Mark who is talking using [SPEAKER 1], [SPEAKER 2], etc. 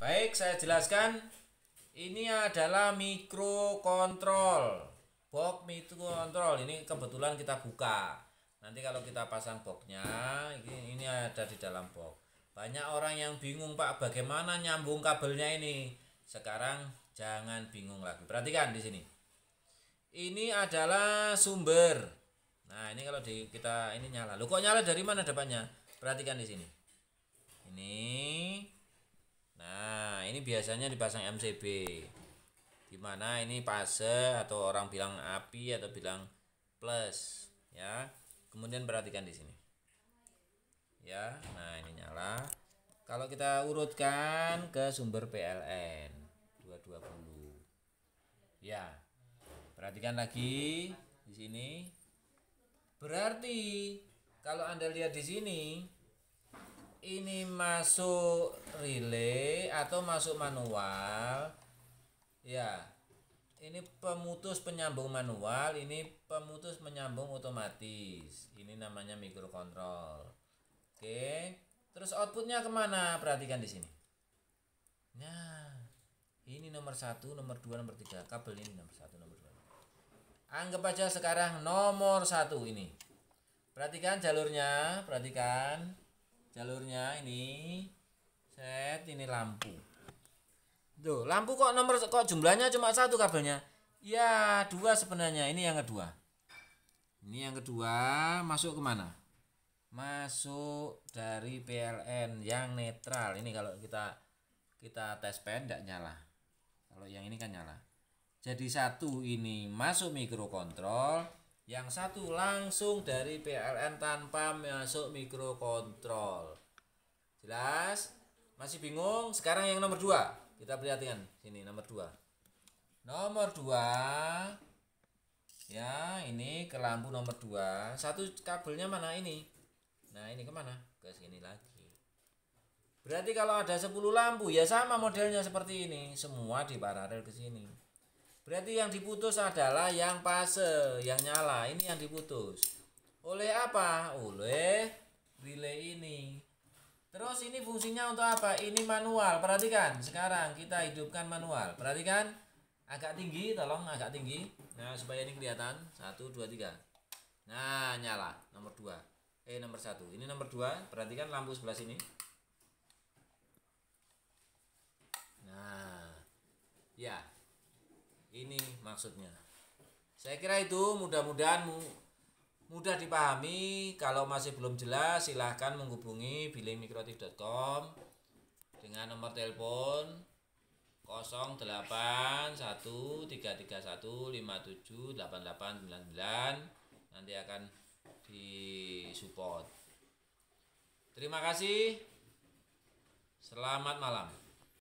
[SPEAKER 1] Baik, saya jelaskan. Ini adalah mikrokontrol. Box mikrokontrol ini kebetulan kita buka. Nanti kalau kita pasang boxnya, ini, ini ada di dalam box. Banyak orang yang bingung Pak, bagaimana nyambung kabelnya ini. Sekarang jangan bingung lagi. Perhatikan di sini. Ini adalah sumber. Nah ini kalau di, kita ini nyala. Loh kok nyala dari mana dapatnya? Perhatikan di sini. Ini ini biasanya dipasang MCB dimana ini fase atau orang bilang api atau bilang plus ya kemudian perhatikan di sini ya nah ini nyala kalau kita urutkan ke sumber PLN 220 ya perhatikan lagi di sini berarti kalau anda lihat di sini ini masuk relay atau masuk manual ya ini pemutus penyambung manual ini pemutus menyambung otomatis ini namanya mikrokontrol oke terus outputnya kemana perhatikan di sini nah ini nomor satu nomor dua nomor tiga kabel ini nomor satu nomor dua anggap aja sekarang nomor satu ini perhatikan jalurnya perhatikan jalurnya ini set ini lampu tuh lampu kok nomor kok jumlahnya cuma satu kabelnya ya dua sebenarnya ini yang kedua ini yang kedua masuk kemana masuk dari PLN yang netral ini kalau kita kita tes pen tidak nyala kalau yang ini kan nyala jadi satu ini masuk mikrokontrol yang satu langsung dari PLN tanpa masuk mikrokontrol jelas masih bingung sekarang yang nomor dua kita perhatikan sini nomor dua nomor dua ya ini ke lampu nomor dua satu kabelnya mana ini nah ini kemana ke sini lagi berarti kalau ada 10 lampu ya sama modelnya seperti ini semua di paralel ke sini Berarti yang diputus adalah yang fase, yang nyala. Ini yang diputus. Oleh apa? Oleh relay ini. Terus ini fungsinya untuk apa? Ini manual. Perhatikan, sekarang kita hidupkan manual. Perhatikan, agak tinggi, tolong agak tinggi. Nah, supaya ini kelihatan. Satu, dua, tiga. Nah, nyala. Nomor dua. Eh, nomor satu. Ini nomor dua. Perhatikan lampu sebelah sini. ini maksudnya saya kira itu mudah-mudahan mudah dipahami kalau masih belum jelas silahkan menghubungi billingmikrotik.com dengan nomor telepon 081331578899 nanti akan disupport terima kasih selamat malam